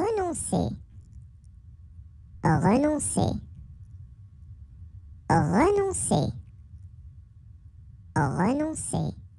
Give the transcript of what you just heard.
renoncer, renoncer, renoncer, renoncer.